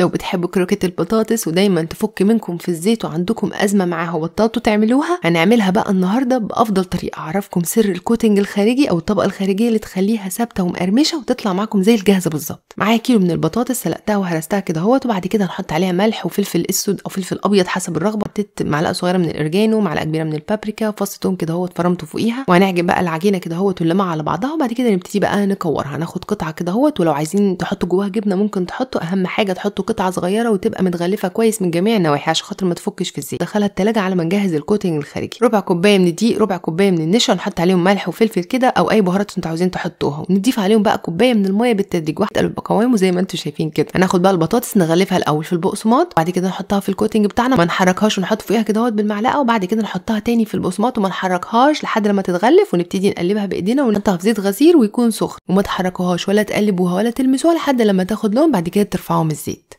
لو بتحبوا كروكيت البطاطس ودايما تفك منكم في الزيت وعندكم ازمه معاها وبطلتوا تعملوها هنعملها بقى النهارده بافضل طريقه اعرفكم سر الكوتنج الخارجي او الطبقه الخارجيه اللي تخليها ثابته ومقرمشه وتطلع معاكم زي الجاهزه بالظبط معايا كيلو من البطاطس سلقتها وهرستها كده اهوت وبعد كده هنحط عليها ملح وفلفل اسود او فلفل ابيض حسب الرغبه حطيت معلقه صغيره من الارجانو معلقه كبيره من البابريكا فص توم كده اهوت فرمته فوقيها وهنعجن بقى العجينه كده اهوت ونلمها على بعضها وبعد كده نبتدي بقى نكورها هناخد قطعه كده اهوت ولو عايزين تحطوا جواها جبنه ممكن تحطوا اهم حاجه تحطوا قطعه صغيره وتبقى متغلفه كويس من جميع النواحي عشان خاطر ما تفكش في الزيت دخلها التلاجة على ما نجهز الكوتنج الخارجي ربع كوبايه من الدقيق ربع كوبايه من النشا نحط عليهم ملح وفلفل كده او اي بهارات انتوا عاوزين تحطوها ونضيف عليهم بقى كوبايه من الميه بالتدريج واحده قلب قوامه زي ما انتوا شايفين كده هناخد بقى البطاطس نغلفها الاول في البقسماط وبعد كده نحطها في الكوتنج بتاعنا ما نحركهاش ونحط فوقها كده اهوت بالمعلقه وبعد كده نحطها تاني في البقسماط وما نحركهاش لحد لما تتغلف ونبتدي نقلبها بايدينا ونحطها في زيت غزير ويكون سخن وما تحركوهاش ولا تقلبوها ولا تلمسوها لحد لما تاخد لون بعد كده ترفعوها من الزيت